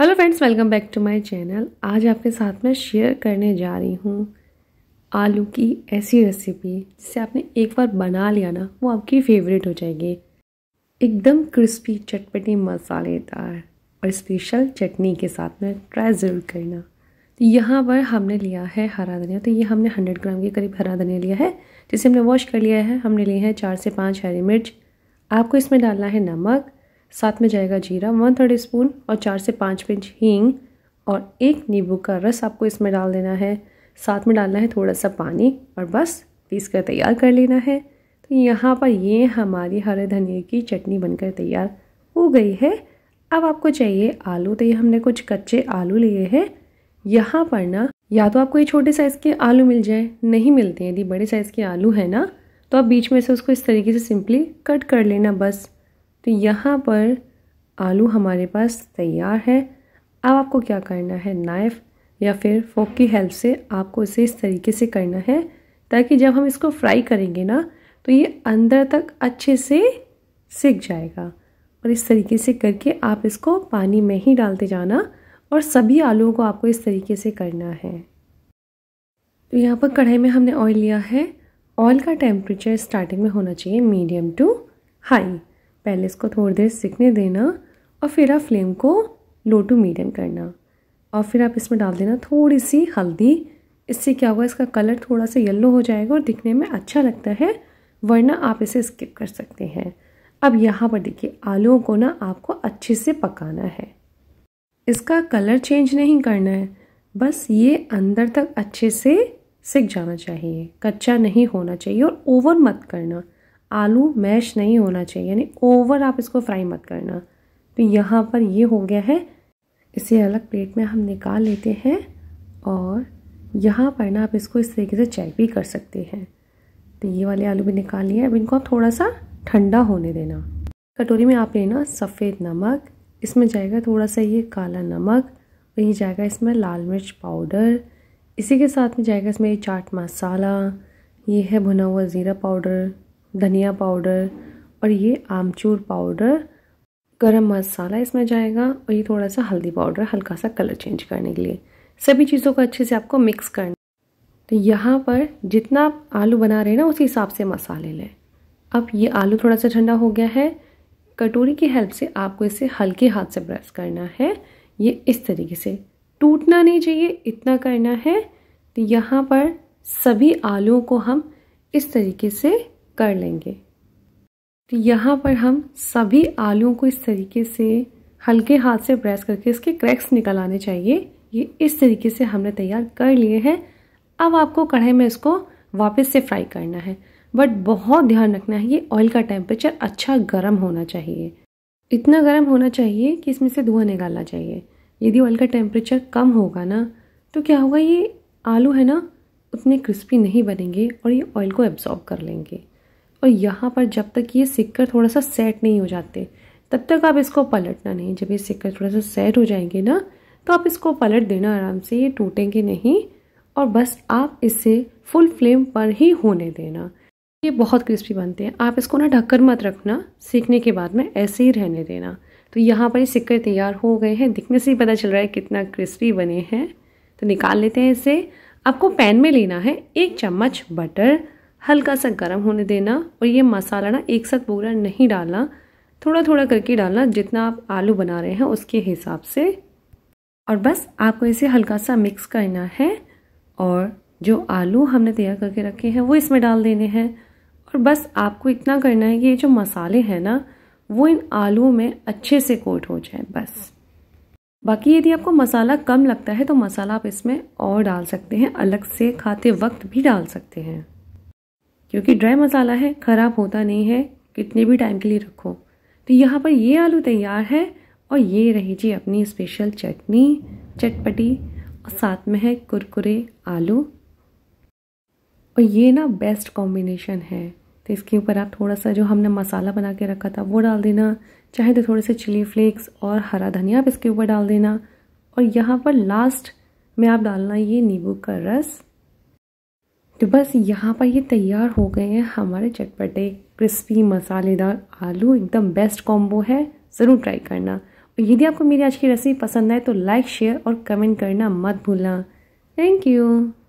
hello friends welcome back to my channel आज आपके साथ में शेयर करने जा रही हूँ आलू की ऐसी रेसिपी जिसे आपने एक बार बना लिया ना वो आपकी फेवरेट हो जाएगी एकदम क्रिस्पी चटपटी मसालेदार और स्पेशल चटनी के साथ में ट्राई ज़रूर करना तो यहाँ पर हमने लिया है हरा धनिया तो ये हमने हंड्रेड ग्राम के करीब हरा धनिया लिया है जिसे हमने वॉश कर लिया है हमने लिए हैं चार से पाँच हरी मिर्च आपको इसमें डालना है नमक साथ में जाएगा जीरा वन थर्ड स्पून और चार से पाँच पिंच हींग और एक नींबू का रस आपको इसमें डाल देना है साथ में डालना है थोड़ा सा पानी और बस पीस कर तैयार कर लेना है तो यहाँ पर ये हमारी हरे धनिए की चटनी बनकर तैयार हो गई है अब आपको चाहिए आलू तो ये हमने कुछ कच्चे आलू लिए हैं यहाँ पर ना या तो आपको ये छोटे साइज़ के आलू मिल जाए नहीं मिलते यदि बड़े साइज़ के आलू हैं ना तो आप बीच में से उसको इस तरीके से सिंपली कट कर लेना बस तो यहाँ पर आलू हमारे पास तैयार है अब आपको क्या करना है नाइफ़ या फिर फोक की हेल्प से आपको इसे इस तरीके से करना है ताकि जब हम इसको फ्राई करेंगे ना तो ये अंदर तक अच्छे से सिक जाएगा और इस तरीके से करके आप इसको पानी में ही डालते जाना और सभी आलूओं को आपको इस तरीके से करना है तो यहाँ पर कढ़ाई में हमने ऑयल लिया है ऑयल का टेम्परेचर स्टार्टिंग में होना चाहिए मीडियम टू हाई पहले इसको थोड़ी देर सीखने देना और फिर आप फ्लेम को लो टू मीडियम करना और फिर आप इसमें डाल देना थोड़ी सी हल्दी इससे क्या होगा इसका कलर थोड़ा सा येल्लो हो जाएगा और दिखने में अच्छा लगता है वरना आप इसे स्किप कर सकते हैं अब यहाँ पर देखिए आलूओं को ना आपको अच्छे से पकाना है इसका कलर चेंज नहीं करना है बस ये अंदर तक अच्छे से सिक जाना चाहिए कच्चा नहीं होना चाहिए और ओवन मत करना आलू मैश नहीं होना चाहिए यानी ओवर आप इसको फ्राई मत करना तो यहाँ पर ये हो गया है इसे अलग प्लेट में हम निकाल लेते हैं और यहाँ पर ना आप इसको इस तरीके से चेक भी कर सकते हैं तो ये वाले आलू भी निकाल लिए अब इनको आप थोड़ा सा ठंडा होने देना कटोरी में आप लेना सफ़ेद नमक इसमें जाएगा थोड़ा सा ये काला नमक और ये जाएगा इसमें लाल मिर्च पाउडर इसी के साथ में जाएगा इसमें ये चाट मसाला ये है भुना हुआ ज़ीरा पाउडर धनिया पाउडर और ये आमचूर पाउडर गरम मसाला इसमें जाएगा और ये थोड़ा सा हल्दी पाउडर हल्का सा कलर चेंज करने के लिए सभी चीज़ों को अच्छे से आपको मिक्स करना तो यहाँ पर जितना आप आलू बना रहे हैं ना उसी हिसाब से मसाले लें अब ये आलू थोड़ा सा ठंडा हो गया है कटोरी की हेल्प से आपको इसे हल्के हाथ से प्रेस करना है ये इस तरीके से टूटना नहीं चाहिए इतना करना है तो यहाँ पर सभी आलुओं को हम इस तरीके से कर लेंगे तो यहाँ पर हम सभी आलूओं को इस तरीके से हल्के हाथ से प्रेस करके इसके क्रैक्स निकल आने चाहिए ये इस तरीके से हमने तैयार कर लिए हैं अब आपको कढ़ाई में इसको वापस से फ्राई करना है बट बहुत ध्यान रखना है ये ऑयल का टेम्परेचर अच्छा गर्म होना चाहिए इतना गर्म होना चाहिए कि इसमें से धुआं निकालना चाहिए यदि ऑयल का टेम्परेचर कम होगा ना तो क्या होगा ये आलू है ना उतने क्रिस्पी नहीं बनेंगे और ये ऑयल को एब्जॉर्ब कर लेंगे और यहाँ पर जब तक ये सिक्कर थोड़ा सा सेट नहीं हो जाते तब तक आप इसको पलटना नहीं जब ये सिक्कर थोड़ा सा सेट हो जाएंगे ना तो आप इसको पलट देना आराम से ये टूटेंगे नहीं और बस आप इसे फुल फ्लेम पर ही होने देना ये बहुत क्रिस्पी बनते हैं आप इसको ना ढककर मत रखना सीखने के बाद में ऐसे ही रहने देना तो यहाँ पर ये सिक्कर तैयार हो गए हैं दिखने से ही पता चल रहा है कितना क्रिस्पी बने हैं तो निकाल लेते हैं इसे आपको पैन में लेना है एक चम्मच बटर हल्का सा गर्म होने देना और ये मसाला ना एक साथ पूरा नहीं डालना थोड़ा थोड़ा करके डालना जितना आप आलू बना रहे हैं उसके हिसाब से और बस आपको इसे हल्का सा मिक्स करना है और जो आलू हमने तैयार करके रखे हैं वो इसमें डाल देने हैं और बस आपको इतना करना है कि ये जो मसाले हैं ना वो इन आलूओं में अच्छे से कोट हो जाए बस बाकी यदि आपको मसाला कम लगता है तो मसाला आप इसमें और डाल सकते हैं अलग से खाते वक्त भी डाल सकते हैं क्योंकि ड्राई मसाला है ख़राब होता नहीं है कितने भी टाइम के लिए रखो तो यहाँ पर ये आलू तैयार है और ये रही जी अपनी स्पेशल चटनी चटपटी और साथ में है कुरकुरे आलू और ये ना बेस्ट कॉम्बिनेशन है तो इसके ऊपर आप थोड़ा सा जो हमने मसाला बना के रखा था वो डाल देना चाहे तो थोड़े से चिली फ्लेक्स और हरा धनिया आप इसके ऊपर डाल देना और यहाँ पर लास्ट में आप डालना ये नींबू का रस तो बस यहाँ पर ये तैयार हो गए हैं हमारे चटपटे क्रिस्पी मसालेदार आलू एकदम बेस्ट कॉम्बो है ज़रूर ट्राई करना और यदि आपको मेरी आज की रेसिपी पसंद आए तो लाइक शेयर और कमेंट करना मत भूलना थैंक यू